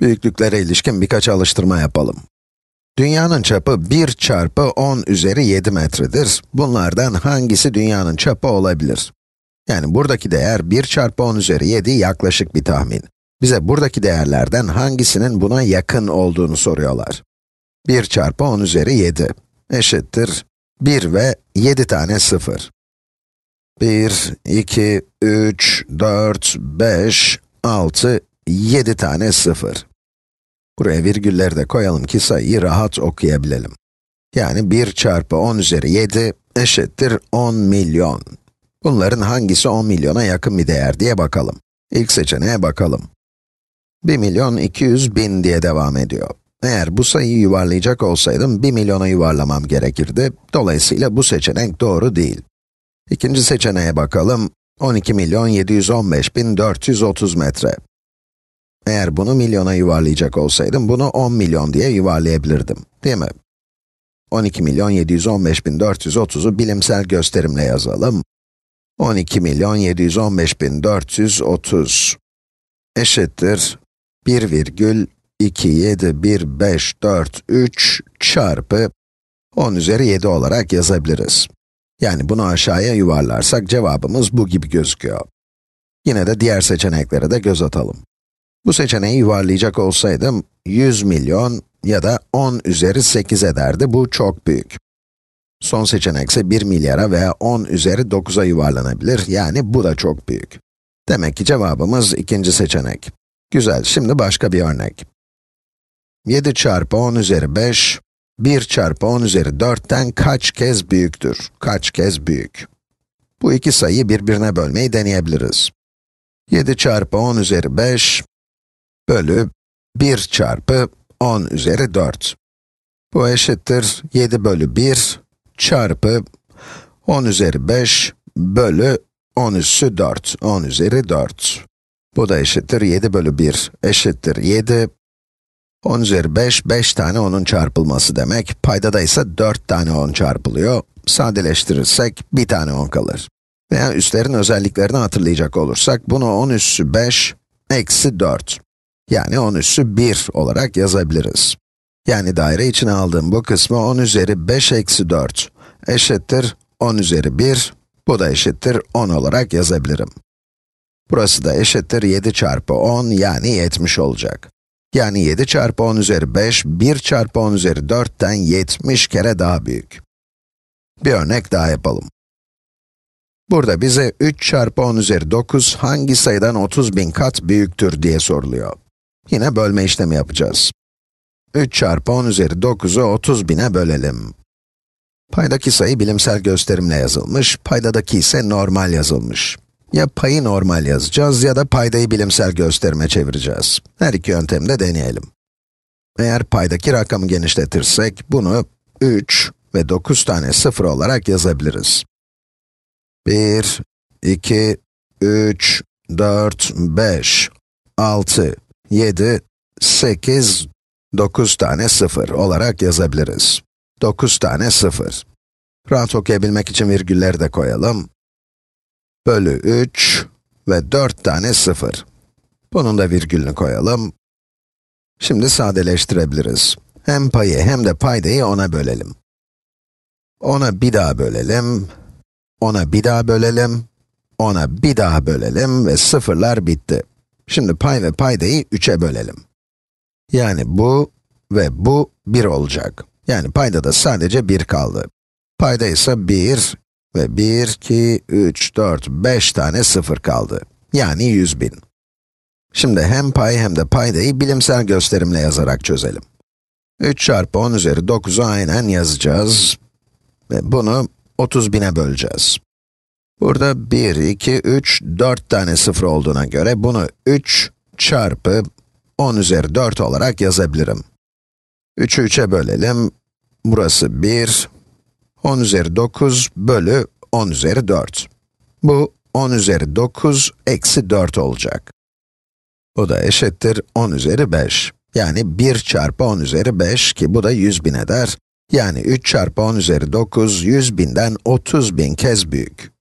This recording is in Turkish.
Büyüklüklere ilişkin birkaç alıştırma yapalım. Dünyanın çapı 1 çarpı 10 üzeri 7 metredir. Bunlardan hangisi dünyanın çapı olabilir? Yani buradaki değer 1 çarpı 10 üzeri 7 yaklaşık bir tahmin. Bize buradaki değerlerden hangisinin buna yakın olduğunu soruyorlar. 1 çarpı 10 üzeri 7 eşittir 1 ve 7 tane 0. 1, 2, 3, 4, 5, 6, 7 tane 0. Buraya virgüller de koyalım ki sayıyı rahat okuyabilelim. Yani 1 çarpı 10 üzeri 7 eşittir 10 milyon. Bunların hangisi 10 milyona yakın bir değer diye bakalım. İlk seçeneğe bakalım. 1 milyon 200 bin diye devam ediyor. Eğer bu sayıyı yuvarlayacak olsaydım 1 milyona yuvarlamam gerekirdi. Dolayısıyla bu seçenek doğru değil. İkinci seçeneğe bakalım. 12 milyon 715 bin 430 metre. Eğer bunu milyona yuvarlayacak olsaydım, bunu 10 milyon diye yuvarlayabilirdim, değil mi? 12 milyon 715 bin 430'u bilimsel gösterimle yazalım. 12 milyon 715 bin 430 eşittir 1,27153 çarpı 10 üzeri 7 olarak yazabiliriz. Yani bunu aşağıya yuvarlarsak cevabımız bu gibi gözüküyor. Yine de diğer seçeneklere de göz atalım. Bu seçeneği yuvarlayacak olsaydım, 100 milyon ya da 10 üzeri 8 ederdi, bu çok büyük. Son seçenek ise 1 milyara veya 10 üzeri 9'a yuvarlanabilir, yani bu da çok büyük. Demek ki cevabımız ikinci seçenek. Güzel, şimdi başka bir örnek. 7 çarpı 10 üzeri 5, 1 çarpı 10 üzeri 4'ten kaç kez büyüktür? Kaç kez büyük? Bu iki sayıyı birbirine bölmeyi deneyebiliriz. 7 çarpı 10 üzeri 5, bölü 1 çarpı 10 üzeri 4. Bu eşittir 7 bölü 1 çarpı 10 üzeri 5 bölü 10 üssü 4, 10 üzeri 4. Bu da eşittir 7 bölü 1 eşittir 7. 10 üzeri 5, 5 tane 10'un çarpılması demek. Paydada ise 4 tane 10 çarpılıyor. Sadeleştirirsek bir tane 10 kalır. Veya üslerin özelliklerini hatırlayacak olursak, bunu 10 üssü 5 eksi 4. Yani 10 üssü 1 olarak yazabiliriz. Yani daire içine aldığım bu kısmı 10 üzeri 5 eksi 4 eşittir 10 üzeri 1, bu da eşittir 10 olarak yazabilirim. Burası da eşittir 7 çarpı 10 yani 70 olacak. Yani 7 çarpı 10 üzeri 5, 1 çarpı 10 üzeri 4'ten 70 kere daha büyük. Bir örnek daha yapalım. Burada bize 3 çarpı 10 üzeri 9 hangi sayıdan 30 bin kat büyüktür diye soruluyor. Yine bölme işlemi yapacağız. 3 çarpı 10 üzeri 9'u 30 bine bölelim. Paydaki sayı bilimsel gösterimle yazılmış, paydadaki ise normal yazılmış. Ya payı normal yazacağız ya da paydayı bilimsel gösterime çevireceğiz. Her iki yöntemi de deneyelim. Eğer paydaki rakamı genişletirsek, bunu 3 ve 9 tane 0 olarak yazabiliriz. 1, 2, 3, 4, 5, 6, 7, 8, 9 tane 0 olarak yazabiliriz. 9 tane 0. Rahat okuyabilmek için virgülleri de koyalım. Bölü 3 ve 4 tane 0. Bunun da virgülünü koyalım. Şimdi sadeleştirebiliriz. Hem payı hem de paydayı 10'a bölelim. 10'a bir daha bölelim. 10'a bir daha bölelim. 10'a bir daha bölelim ve sıfırlar bitti. Şimdi pay ve paydayı 3'e bölelim. Yani bu ve bu 1 olacak. Yani payda da sadece 1 kaldı. Payda ise 1 ve 1, 2, 3, 4, 5 tane 0 kaldı. Yani 100 bin. Şimdi hem pay hem de paydayı bilimsel gösterimle yazarak çözelim. 3 çarpı 10 üzeri 9'u aynen yazacağız. Ve bunu 30 bine böleceğiz. Burada 1, 2, 3, 4 tane sıfır olduğuna göre bunu 3 çarpı 10 üzeri 4 olarak yazabilirim. 3'ü 3'e bölelim. Burası 1, 10 üzeri 9 bölü 10 üzeri 4. Bu 10 üzeri 9 eksi 4 olacak. Bu da eşittir 10 üzeri 5. Yani 1 çarpı 10 üzeri 5 ki bu da 100 bin eder. Yani 3 çarpı 10 üzeri 9, 100 binden 30 bin kez büyük.